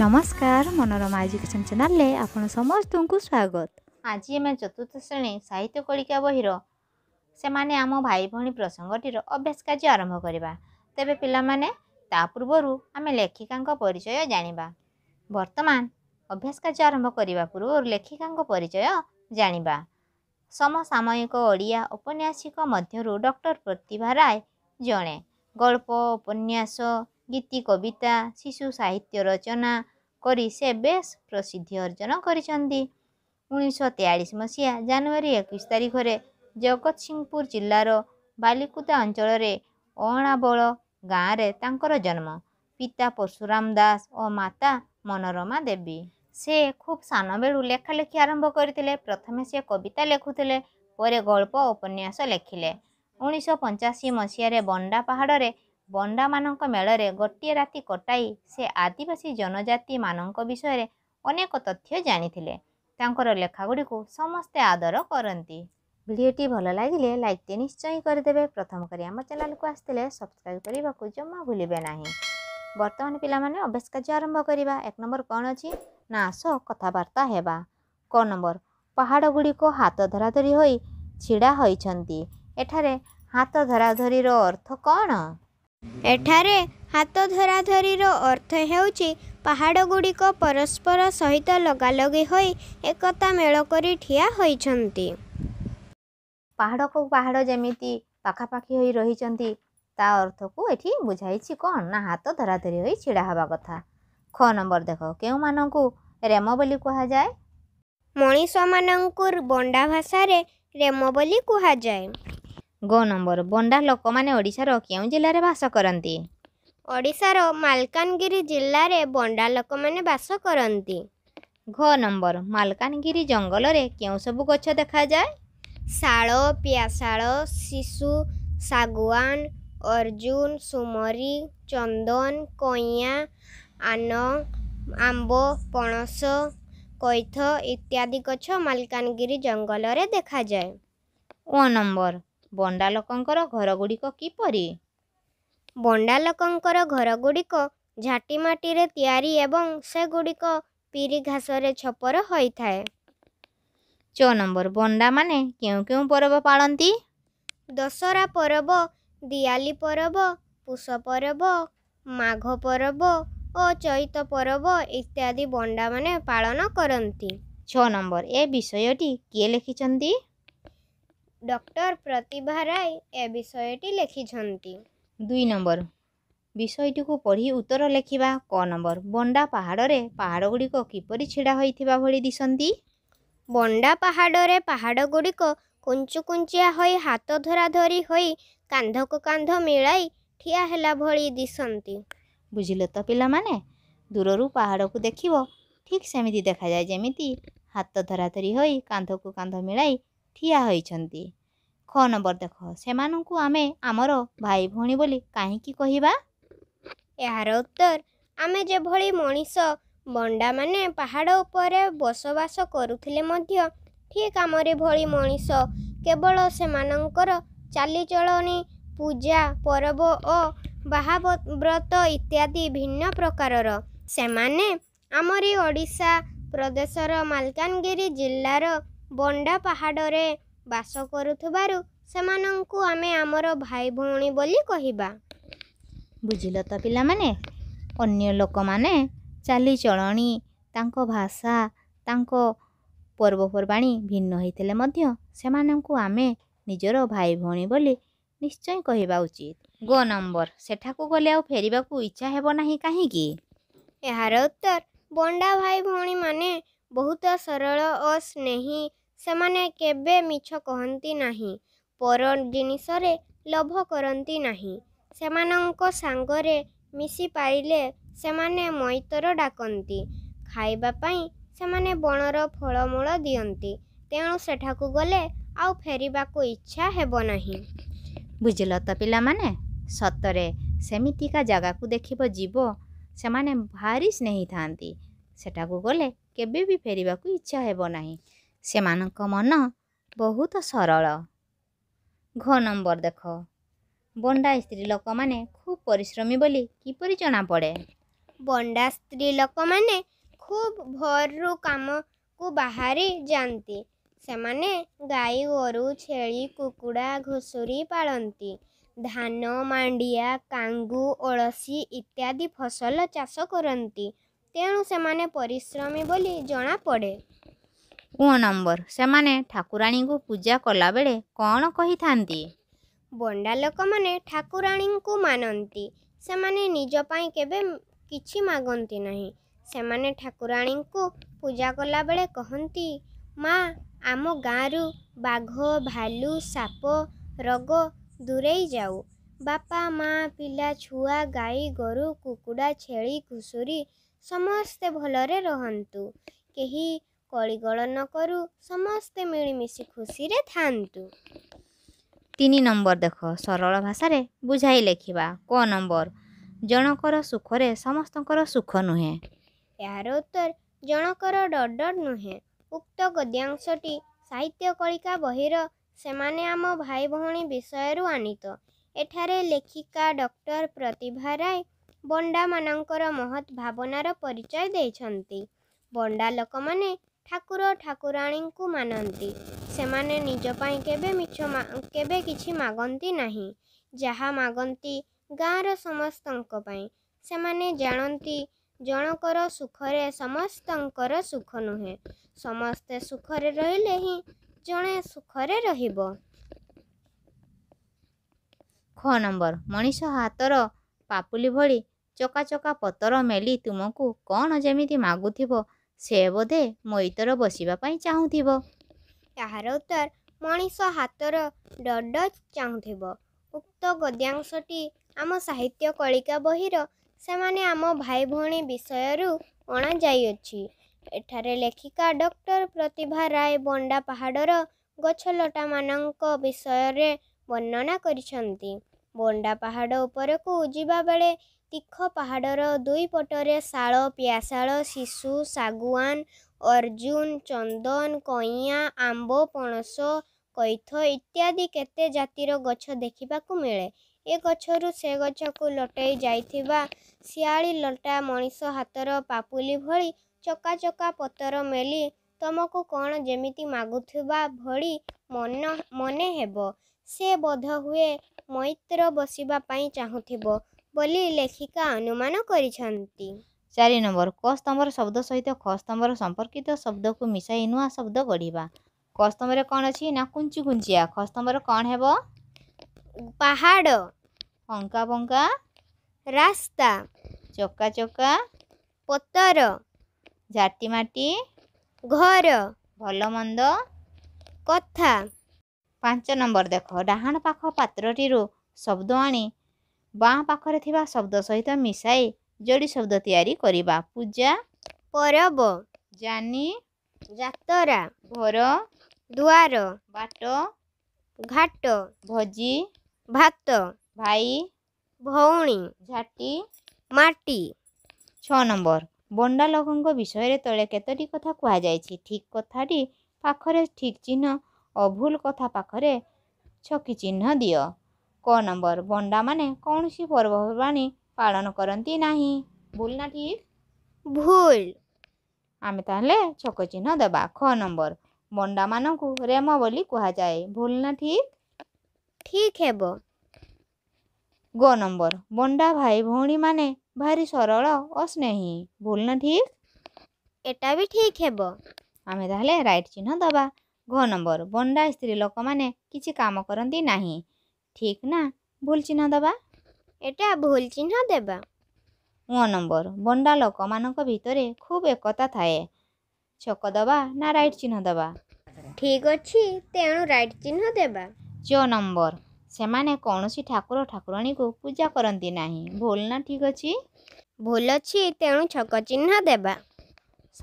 ନମସ୍କାର ମନୋରମା ଏଜୁକେସନ୍ ଚ୍ୟାନେଲରେ ଆପଣ ସମସ୍ତଙ୍କୁ ସ୍ୱାଗତ ଆଜି ଆମେ ଚତୁର୍ଥ ଶ୍ରେଣୀ ସାହିତ୍ୟ କଳିକା ବହିର ସେମାନେ ଆମ ଭାଇ ଭଉଣୀ ପ୍ରସଙ୍ଗଟିର ଅଭ୍ୟାସ କାର୍ଯ୍ୟ ଆରମ୍ଭ କରିବା ତେବେ ପିଲାମାନେ ତା ପୂର୍ବରୁ ଆମେ ଲେଖିକାଙ୍କ ପରିଚୟ ଜାଣିବା ବର୍ତ୍ତମାନ ଅଭ୍ୟାସ କାର୍ଯ୍ୟ ଆରମ୍ଭ କରିବା ପୂର୍ବରୁ ଲେଖିକାଙ୍କ ପରିଚୟ ଜାଣିବା ସମସାମୟିକ ଓଡ଼ିଆ ଉପନ୍ୟାସିକ ମଧ୍ୟରୁ ଡକ୍ଟର ପ୍ରତିଭା ରାୟ ଜଣେ ଗଳ୍ପ ଉପନ୍ୟାସ ଗୀତି କବିତା ଶିଶୁ ସାହିତ୍ୟ ରଚନା କରି ସେ ବେଶ ପ୍ରସିଦ୍ଧି ଅର୍ଜନ କରିଛନ୍ତି ଉଣେଇଶହ ତେୟାଳିଶ ମସିହା ଜାନୁଆରୀ ଏକୋଇଶ ତାରିଖରେ ଜଗତସିଂହପୁର ଜିଲ୍ଲାର ବାଲିକୁଦା ଅଞ୍ଚଳରେ ଅଣାବଳ ଗାଁରେ ତାଙ୍କର ଜନ୍ମ ପିତା ପର୍ଶୁରାମ ଦାସ ଓ ମାତା ମନୋରମା ଦେବୀ ସେ ଖୁବ୍ ସାନ ବେଳୁ ଲେଖାଲେଖି ଆରମ୍ଭ କରିଥିଲେ ପ୍ରଥମେ ସେ କବିତା ଲେଖୁଥିଲେ ପରେ ଗଳ୍ପ ଉପନ୍ୟାସ ଲେଖିଲେ ଉଣେଇଶହ ପଞ୍ଚାଅଶୀ ମସିହାରେ ବଣ୍ଡା ପାହାଡ଼ରେ ବଣ୍ଡାମାନଙ୍କ ମେଳରେ ଗୋଟିଏ ରାତି କଟାଇ ସେ ଆଦିବାସୀ ଜନଜାତିମାନଙ୍କ ବିଷୟରେ ଅନେକ ତଥ୍ୟ ଜାଣିଥିଲେ ତାଙ୍କର ଲେଖାଗୁଡ଼ିକୁ ସମସ୍ତେ ଆଦର କରନ୍ତି ଭିଡ଼ିଓଟି ଭଲ ଲାଗିଲେ ଲାଇକ୍ଟି ନିଶ୍ଚୟ କରିଦେବେ ପ୍ରଥମ କରି ଆମ ଚ୍ୟାନେଲକୁ ଆସିଥିଲେ ସବସ୍କ୍ରାଇବ୍ କରିବାକୁ ଜମା ଭୁଲିବେ ନାହିଁ ବର୍ତ୍ତମାନ ପିଲାମାନେ ଅଭ୍ୟାସ କାର୍ଯ୍ୟ ଆରମ୍ଭ କରିବା ଏକ ନମ୍ବର କ'ଣ ଅଛି ନା ଆସ କଥାବାର୍ତ୍ତା ହେବା କ ନମ୍ବର ପାହାଡ଼ ଗୁଡ଼ିକ ହାତ ଧରାଧରି ହୋଇ ଛିଡ଼ା ହୋଇଛନ୍ତି ଏଠାରେ ହାତ ଧରାଧରିର ଅର୍ଥ କ'ଣ ଏଠାରେ ହାତ ଧରାଧରିର ଅର୍ଥ ହେଉଛି ପାହାଡ଼ ଗୁଡ଼ିକ ପରସ୍ପର ସହିତ ଲଗାଲଗି ହୋଇ ଏକତା ମେଳ କରି ଠିଆ ହୋଇଛନ୍ତି ପାହାଡ଼କୁ ପାହାଡ଼ ଯେମିତି ପାଖାପାଖି ହୋଇ ରହିଛନ୍ତି ତା ଅର୍ଥକୁ ଏଠି ବୁଝାଇଛି କ'ଣ ନା ହାତ ଧରାଧରି ହୋଇ ଛିଡ଼ା ହେବା କଥା ଖ ନମ୍ବର ଦେଖ କେଉଁମାନଙ୍କୁ ରେମ ବୋଲି କୁହାଯାଏ ମଣିଷମାନଙ୍କୁ ବଣ୍ଡା ଭାଷାରେ ରେମ ବୋଲି କୁହାଯାଏ ଗ ନମ୍ବର ବଣ୍ଡା ଲୋକମାନେ ଓଡ଼ିଶାର କେଉଁ ଜିଲ୍ଲାରେ ବାସ କରନ୍ତି ଓଡ଼ିଶାର ମାଲକାନଗିରି ଜିଲ୍ଲାରେ ବଣ୍ଡା ଲୋକମାନେ ବାସ କରନ୍ତି ଘ ନମ୍ବର ମାଲକାନଗିରି ଜଙ୍ଗଲରେ କେଉଁ ସବୁ ଗଛ ଦେଖାଯାଏ ଶାଳ ପିଆଶାଳ ଶିଶୁ ଶାଗୁଆନ ଅର୍ଜୁନ ସୁମରି ଚନ୍ଦନ କଇଁଆ ଆନ ଆମ୍ବ ପଣସ କଇଥ ଇତ୍ୟାଦି ଗଛ ମାଲକାନଗିରି ଜଙ୍ଗଲରେ ଦେଖାଯାଏ ଓ ନମ୍ବର ବଣ୍ଡା ଲୋକଙ୍କର ଘରଗୁଡ଼ିକ କିପରି ବଣ୍ଡା ଲୋକଙ୍କର ଘରଗୁଡ଼ିକ ଝାଟି ମାଟିରେ ତିଆରି ଏବଂ ସେଗୁଡ଼ିକ ପିରି ଘାସରେ ଛପର ହୋଇଥାଏ ଛଅ ନମ୍ବର ବଣ୍ଡାମାନେ କେଉଁ କେଉଁ ପର୍ବ ପାଳନ୍ତି ଦଶହରା ପର୍ବ ଦିଆଲି ପର୍ବ ପୁଷ ପର୍ବ ମାଘ ପର୍ବ ଓ ଚୈତ ପର୍ବ ଇତ୍ୟାଦି ବଣ୍ଡାମାନେ ପାଳନ କରନ୍ତି ଛଅ ନମ୍ବର ଏ ବିଷୟଟି କିଏ ଲେଖିଛନ୍ତି ডক্টর প্রতিভা রায় এ বিষয়টি লিখিছন্তি দুই নম্বর বিষয়টিকু পড়ি উত্তর লেখিবা ক নম্বর বন্ডা পাহাড়রে পাহাড়গুড়িক কিপরি ছিড়া হইথিবা ভলি দিছন্তি বন্ডা পাহাড়রে পাহাড়গুড়িক কুঞ্চু কুঞ্চিয়া হই হাত ধরা ধরি হই কান্ধক কান্ধ মিলাই ঠিয়া হেলা ভলি দিছন্তি বুঝিল তো পিলা মানে দূররু পাহাড়কু দেখিব ঠিক সেমিতি দেখা যায় যেমিতি হাত ধরা ধরি হই কান্ধকু কান্ধ মিলাই ঠিয়া হইছন্তি ଛଅ ନମ୍ବର ଦେଖ ସେମାନଙ୍କୁ ଆମେ ଆମର ଭାଇ ଭଉଣୀ ବୋଲି କାହିଁକି କହିବା ଏହାର ଉତ୍ତର ଆମେ ଯେଭଳି ମଣିଷ ବଣ୍ଡାମାନେ ପାହାଡ଼ ଉପରେ ବସବାସ କରୁଥିଲେ ମଧ୍ୟ ଠିକ୍ ଆମରି ଭଳି ମଣିଷ କେବଳ ସେମାନଙ୍କର ଚାଲିଚଳଣି ପୂଜା ପର୍ବ ଓ ବାହାବ୍ରତ ଇତ୍ୟାଦି ଭିନ୍ନ ପ୍ରକାରର ସେମାନେ ଆମରି ଓଡ଼ିଶା ପ୍ରଦେଶର ମାଲକାନଗିରି ଜିଲ୍ଲାର ବଣ୍ଡା ପାହାଡ଼ରେ ବାସ କରୁଥିବାରୁ ସେମାନଙ୍କୁ ଆମେ ଆମର ଭାଇ ଭଉଣୀ ବୋଲି କହିବା ବୁଝିଲ ତ ପିଲାମାନେ ଅନ୍ୟ ଲୋକମାନେ ଚାଲିଚଳଣି ତାଙ୍କ ଭାଷା ତାଙ୍କ ପର୍ବପର୍ବାଣି ଭିନ୍ନ ହୋଇଥିଲେ ମଧ୍ୟ ସେମାନଙ୍କୁ ଆମେ ନିଜର ଭାଇ ଭଉଣୀ ବୋଲି ନିଶ୍ଚୟ କହିବା ଉଚିତ ଗୋ ନମ୍ବର ସେଠାକୁ ଗଲେ ଆଉ ଫେରିବାକୁ ଇଚ୍ଛା ହେବ ନାହିଁ କାହିଁକି ଏହାର ଉତ୍ତର ବଣ୍ଡା ଭାଇ ଭଉଣୀମାନେ ବହୁତ ସରଳ ଓ ସ୍ନେହୀ ସେମାନେ କେବେ ମିଛ କହନ୍ତି ନାହିଁ ପର ଜିନିଷରେ ଲୋଭ କରନ୍ତି ନାହିଁ ସେମାନଙ୍କ ସାଙ୍ଗରେ ମିଶିପାରିଲେ ସେମାନେ ମଇତର ଡାକନ୍ତି ଖାଇବା ପାଇଁ ସେମାନେ ବଣର ଫଳମୂଳ ଦିଅନ୍ତି ତେଣୁ ସେଠାକୁ ଗଲେ ଆଉ ଫେରିବାକୁ ଇଚ୍ଛା ହେବ ନାହିଁ ବୁଝିଲ ତ ପିଲାମାନେ ସତରେ ସେମିତିକା ଜାଗାକୁ ଦେଖିବ ଯିବ ସେମାନେ ଭାରି ଥାନ୍ତି ସେଠାକୁ ଗଲେ କେବେ ବି ଫେରିବାକୁ ଇଚ୍ଛା ହେବ ନାହିଁ ସେମାନଙ୍କ ମନ ବହୁତ ସରଳ ଘ ନମ୍ବର ଦେଖ ବଣ୍ଡା ସ୍ତ୍ରୀ ଲୋକମାନେ ଖୁବ୍ ପରିଶ୍ରମୀ ବୋଲି କିପରି ଜଣାପଡ଼େ ବଣ୍ଡା ସ୍ତ୍ରୀ ଲୋକମାନେ ଖୁବ୍ ଭୋରରୁ କାମକୁ ବାହାରି ଯାଆନ୍ତି ସେମାନେ ଗାଈ ଗୋରୁ ଛେଳି କୁକୁଡ଼ା ଘୁଷୁରୀ ପାଳନ୍ତି ଧାନ ମାଣ୍ଡିଆ କାଙ୍ଗୁ ଅଳସୀ ଇତ୍ୟାଦି ଫସଲ ଚାଷ କରନ୍ତି ତେଣୁ ସେମାନେ ପରିଶ୍ରମୀ ବୋଲି ଜଣାପଡ଼େ ପୁଅ ନମ୍ବର ସେମାନେ ଠାକୁରାଣୀଙ୍କୁ ପୂଜା କଲାବେଳେ କ'ଣ କହିଥାନ୍ତି ବଣ୍ଡା ଲୋକମାନେ ଠାକୁରାଣୀଙ୍କୁ ମାନନ୍ତି ସେମାନେ ନିଜ ପାଇଁ କେବେ କିଛି ମାଗନ୍ତି ନାହିଁ ସେମାନେ ଠାକୁରାଣୀଙ୍କୁ ପୂଜା କଲାବେଳେ କହନ୍ତି ମା ଆମ ଗାଁରୁ ବାଘ ଭାଲୁ ସାପ ରୋଗ ଦୂରେଇ ଯାଉ ବାପା ମା ପିଲା ଛୁଆ ଗାଈ ଗୋରୁ କୁକୁଡ଼ା ଛେଳି ଘୁଷୁରୀ ସମସ୍ତେ ଭଲରେ ରହନ୍ତୁ କେହି କଳିଗଳ ନ କରୁ ସମସ୍ତେ ମିଳିମିଶି ଖୁସିରେ ଥାଆନ୍ତୁ ତିନି ନମ୍ବର ଦେଖ ସରଳ ଭାଷାରେ ବୁଝାଇ ଲେଖିବା କ ନମ୍ବର ଜଣଙ୍କର ସୁଖରେ ସମସ୍ତଙ୍କର ସୁଖ ନୁହେଁ ଏହାର ଉତ୍ତର ଜଣଙ୍କର ଡର ନୁହେଁ ଉକ୍ତ ଗଦ୍ୟାଂଶଟି ସାହିତ୍ୟ କଳିକା ବହିର ସେମାନେ ଆମ ଭାଇ ଭଉଣୀ ବିଷୟରୁ ଆଣିତ ଏଠାରେ ଲେଖିକା ଡକ୍ଟର ପ୍ରତିଭା ରାୟ ବଣ୍ଡାମାନଙ୍କର ମହତ୍ ଭାବନାର ପରିଚୟ ଦେଇଛନ୍ତି ବଣ୍ଡା ଲୋକମାନେ ଠାକୁର ଠାକୁରାଣୀଙ୍କୁ ମାନନ୍ତି ସେମାନେ ନିଜ ପାଇଁ କେବେ ମିଛ କେବେ କିଛି ମାଗନ୍ତି ନାହିଁ ଯାହା ମାଗନ୍ତି ଗାଁର ସମସ୍ତଙ୍କ ପାଇଁ ସେମାନେ ଜାଣନ୍ତି ଜଣଙ୍କର ସୁଖରେ ସମସ୍ତଙ୍କର ସୁଖ ନୁହେଁ ସମସ୍ତେ ସୁଖରେ ରହିଲେ ହିଁ ଜଣେ ସୁଖରେ ରହିବ ଖ ନମ୍ବର ମଣିଷ ହାତର ପାପୁଲି ଭଳି ଚକାଚକା ପତର ମେଲି ତୁମକୁ କ'ଣ ଯେମିତି ମାଗୁଥିବ ସେ ବୋଧେ ମୈତର ବସିବା ପାଇଁ ଚାହୁଁଥିବ ଏହାର ଉତ୍ତର ମଣିଷ ହାତର ଡଡ ଚାହୁଁଥିବ ଉକ୍ତ ଗଦ୍ୟାଂଶଟି ଆମ ସାହିତ୍ୟ କଳିକା ବହିର ସେମାନେ ଆମ ଭାଇ ଭଉଣୀ ବିଷୟରୁ ଅଣାଯାଇଅଛି ଏଠାରେ ଲେଖିକା ଡକ୍ଟର ପ୍ରତିଭା ରାୟ ବଣ୍ଡା ପାହାଡ଼ର ଗଛଲଟାମାନଙ୍କ ବିଷୟରେ ବର୍ଣ୍ଣନା କରିଛନ୍ତି ବଣ୍ଡା ପାହାଡ଼ ଉପରକୁ ଯିବାବେଳେ ତିଖ ପାହାଡ଼ର ଦୁଇପଟରେ ଶାଳ ପିଆଶାଳ ଶିଶୁ ଶାଗୁଆନ ଅର୍ଜୁନ ଚନ୍ଦନ କଇଁଆ ଆମ୍ବ ପଣସ କୈଥ ଇତ୍ୟାଦି କେତେ ଜାତିର ଗଛ ଦେଖିବାକୁ ମିଳେ ଏ ଗଛରୁ ସେ ଗଛକୁ ଲଟେଇ ଯାଇଥିବା ଶିଆଳି ଲଟା ମଣିଷ ହାତର ପାପୁଲି ଭଳି ଚକା ଚକା ପତର ମେଲି ତମକୁ କ'ଣ ଯେମିତି ମାଗୁଥିବା ଭଳି ମନ ମନେ ହେବ ସେ ବୋଧ ହୁଏ ମୈତ୍ର ବସିବା ପାଇଁ ଚାହୁଁଥିବ ବୋଲି ଲେଖିକା ଅନୁମାନ କରିଛନ୍ତି ଚାରି ନମ୍ବର କ ସ୍ତମ୍ଭର ଶବ୍ଦ ସହିତ ଖ ସ୍ତମ୍ଭର ସମ୍ପର୍କିତ ଶବ୍ଦକୁ ମିଶାଇ ନୂଆ ଶବ୍ଦ ଗଢ଼ିବା ଖ ସ୍ତମ୍ଭରେ କ'ଣ ଅଛି ନା କୁଞ୍ଚି କୁଞ୍ଚିଆ ଖ ସ୍ତମ୍ଭରେ କ'ଣ ହେବ ପାହାଡ଼ ଅଙ୍କା ବଙ୍କା ରାସ୍ତା ଚକା ଚକା ପତର ଝାଟି ମାଟି ଘର ଭଲ ମନ୍ଦ କଥା ପାଞ୍ଚ ନମ୍ବର ଦେଖ ଡାହାଣ ପାଖ ପାତ୍ରଟିରୁ ଶବ୍ଦ ଆଣି ବାଁ ପାଖରେ ଥିବା ଶବ୍ଦ ସହିତ ମିଶାଇ ଯୋଡ଼ି ଶବ୍ଦ ତିଆରି କରିବା ପୂଜା ପରବ ଯାନି ଯାତରା ଘର ଦୁଆର ବାଟ ଘାଟ ଭୋଜି ଭାତ ଭାଇ ଭଉଣୀ ଝାଟି ମାଟି ଛଅ ନମ୍ବର ବଣ୍ଡା ଲୋକଙ୍କ ବିଷୟରେ ତଳେ କେତୋଟି କଥା କୁହାଯାଇଛି ଠିକ୍ କଥାଟି ପାଖରେ ଠିକ୍ ଚିହ୍ନ ଓ ଭୁଲ କଥା ପାଖରେ ଛକି ଚିହ୍ନ ଦିଅ କ ନମ୍ବର ବଣ୍ଡାମାନେ କୌଣସି ପର୍ବପର୍ବାଣି ପାଳନ କରନ୍ତି ନାହିଁ ଭୁଲ ନା ଠିକ୍ ଭୁଲ ଆମେ ତାହେଲେ ଛକ ଚିହ୍ନ ଦେବା ଖ ନମ୍ବର ବଣ୍ଡାମାନଙ୍କୁ ରେମ ବୋଲି କୁହାଯାଏ ଭୁଲ ନା ଠିକ୍ ଠିକ୍ ହେବ ଗୋ ନମ୍ବର ବଣ୍ଡା ଭାଇ ଭଉଣୀମାନେ ଭାରି ସରଳ ଓ ସ୍ନେହୀ ଭୁଲ ନା ଠିକ୍ এটা বি ঠিক ହେବ ଆମେ ତାହେଲେ ରାଇଟ୍ ଚିହ୍ନ ଦେବା ଘ ନମ୍ବର ବଣ୍ଡା ସ୍ତ୍ରୀ ଲୋକମାନେ କିଛି କାମ କରନ୍ତି ନାହିଁ ঠিক না ভুল চিহ্ন ଦେବା এটা ভুল চিহ্ন ଦେବା ନ ନମ୍ବର ବଣ୍ଡା ଲୋକମାନଙ୍କ ଭିତରେ ଖୁବ୍ ଏକତା ଥାଏ ଛକ ଦେବା ନା ରାଇଟ୍ ଚିହ୍ନ ଦେବା ଠିକ୍ ଅଛି ତେଣୁ ରାଇଟ୍ ଚିହ୍ନ ଦେବା ଚ ନମ୍ବର ସେମାନେ କୌଣସି ଠାକୁର ଠାକୁରାଣୀକୁ ପୂଜା କରନ୍ତି ନାହିଁ ଭୁଲ ନା ଠିକ୍ ଅଛି ଭୁଲ ଅଛି ତେଣୁ ଛକ ଚିହ୍ନ ଦେବା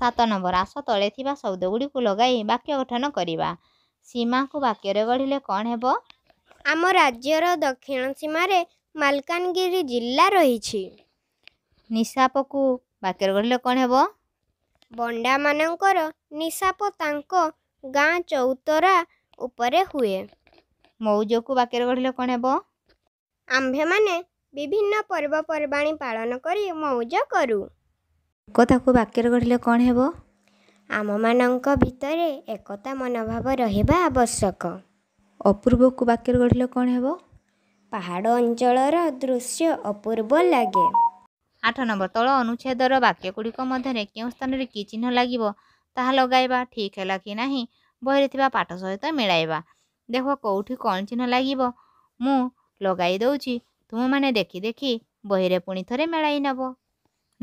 ସାତ ନମ୍ବର ଆସ ତଳେ ଥିବା ଶବ୍ଦଗୁଡ଼ିକୁ ଲଗାଇ ବାକ୍ୟ ଗଠନ କରିବା ସୀମାକୁ ବାକ୍ୟରେ ଗଢ଼ିଲେ କ'ଣ ହେବ ଆମ ରାଜ୍ୟର ଦକ୍ଷିଣ ସୀମାରେ ମାଲକାନଗିରି ଜିଲ୍ଲା ରହିଛି ନିଶାପକୁ ବାକ୍ୟରେ କହିଲେ କ'ଣ ହେବ ବଣ୍ଡାମାନଙ୍କର ନିଶାପ ତାଙ୍କ ଗାଁ ଚୌତରା ଉପରେ ହୁଏ ମୌଜକୁ ବାକ୍ୟରେ ଗଢ଼ିଲେ କ'ଣ ହେବ ଆମ୍ଭେମାନେ ବିଭିନ୍ନ ପର୍ବପର୍ବାଣି ପାଳନ କରି ମଉଜ କରୁ ଏକତାକୁ ବାକ୍ୟରେ ଗଢ଼ିଲେ କ'ଣ ହେବ ଆମମାନଙ୍କ ଭିତରେ ଏକତା ମନୋଭାବ ରହିବା ଆବଶ୍ୟକ ଅପୂର୍ବକୁ ବାକ୍ୟରେ ଗଢ଼ିଲେ କ'ଣ ହେବ ପାହାଡ଼ ଅଞ୍ଚଳର ଦୃଶ୍ୟ ଅପୂର୍ବ ଲାଗେ ଆଠ ନମ୍ବର ତଳ ଅନୁଚ୍ଛେଦର ବାକ୍ୟ ଗୁଡ଼ିକ ମଧ୍ୟରେ କେଉଁ ସ୍ଥାନରେ କି ଚିହ୍ନ ଲାଗିବ ତାହା ଲଗାଇବା ଠିକ୍ ହେଲା କି ନାହିଁ ବହିରେ ଥିବା ପାଠ ସହିତ ମିଳାଇବା ଦେଖ କେଉଁଠି କ'ଣ ଚିହ୍ନ ଲାଗିବ ମୁଁ ଲଗାଇ ଦେଉଛି ତୁମମାନେ ଦେଖି ଦେଖି ବହିରେ ପୁଣି ଥରେ ମିଳାଇ ନେବ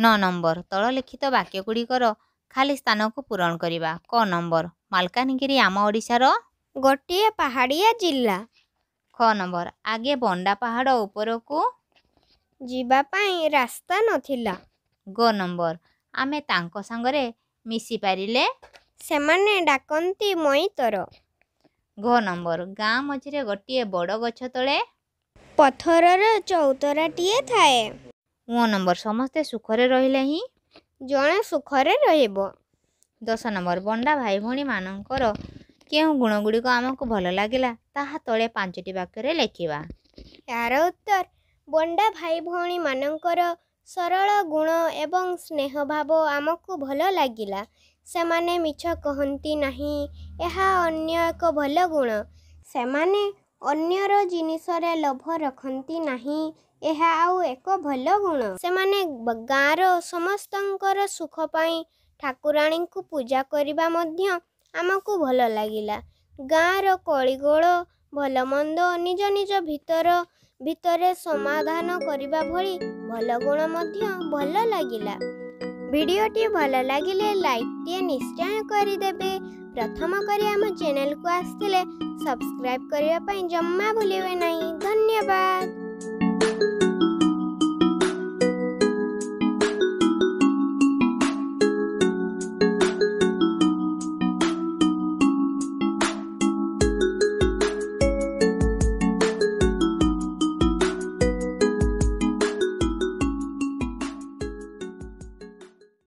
ନଅ ନମ୍ବର ତଳ ଲିଖିତ ବାକ୍ୟ ଗୁଡ଼ିକର ଖାଲି ସ୍ଥାନକୁ ପୂରଣ କରିବା କ ନମ୍ବର ମାଲକାନଗିରି ଆମ ଓଡ଼ିଶାର ଗୋଟିଏ ପାହାଡ଼ିଆ ଜିଲ୍ଲା ଖ ନମ୍ବର ଆଗେ ବଣ୍ଡା ପାହାଡ଼ ଉପରକୁ ଯିବା ପାଇଁ ରାସ୍ତା ନଥିଲା ଗ ନମ୍ବର ଆମେ ତାଙ୍କ ସାଙ୍ଗରେ ମିଶିପାରିଲେ ସେମାନେ ଡାକନ୍ତି ମଇତର ଘ ନମ୍ବର ଗାଁ ମଝିରେ ଗୋଟିଏ ବଡ଼ ଗଛ ତଳେ ପଥରର ଚଉତରାଟିଏ ଥାଏ ମୋ ନମ୍ବର ସମସ୍ତେ ସୁଖରେ ରହିଲେ ହିଁ ଜଣେ ସୁଖରେ ରହିବ ଦଶ ନମ୍ବର ବଣ୍ଡା ଭାଇ ଭଉଣୀମାନଙ୍କର କେଉଁ ଗୁଣ ଗୁଡ଼ିକ ଆମକୁ ଭଲ ଲାଗିଲା ତାହା ତଳେ ପାଞ୍ଚଟି ବାକ୍ୟରେ ଲେଖିବା ଏହାର ଉତ୍ତର ବଣ୍ଡା ଭାଇ ଭଉଣୀମାନଙ୍କର ସରଳ ଗୁଣ ଏବଂ ସ୍ନେହ ଭାବ ଆମକୁ ଭଲ ଲାଗିଲା ସେମାନେ ମିଛ କହନ୍ତି ନାହିଁ ଏହା ଅନ୍ୟ ଏକ ଭଲ ଗୁଣ ସେମାନେ ଅନ୍ୟର ଜିନିଷରେ ଲୋଭ ରଖନ୍ତି ନାହିଁ ଏହା ଆଉ ଏକ ଭଲ ଗୁଣ ସେମାନେ ଗାଁର ସମସ୍ତଙ୍କର ସୁଖ ପାଇଁ ଠାକୁରାଣୀଙ୍କୁ ପୂଜା କରିବା ମଧ୍ୟ ଆମକୁ ଭଲ ଲାଗିଲା ଗାଁର କଳିଗୋଳ ଭଲ ମନ୍ଦ ନିଜ ନିଜ ଭିତର ଭିତରେ ସମାଧାନ କରିବା ଭଳି ଭଲ ଗୁଣ ମଧ୍ୟ ଭଲ ଲାଗିଲା ଭିଡ଼ିଓଟି ଭଲ ଲାଗିଲେ ଲାଇକ୍ଟିଏ ନିଶ୍ଚୟ କରିଦେବେ ପ୍ରଥମ କରି ଆମ ଚ୍ୟାନେଲକୁ ଆସିଥିଲେ ସବସ୍କ୍ରାଇବ୍ କରିବା ପାଇଁ ଜମା ଭୁଲିବେ ନାହିଁ ଧନ୍ୟବାଦ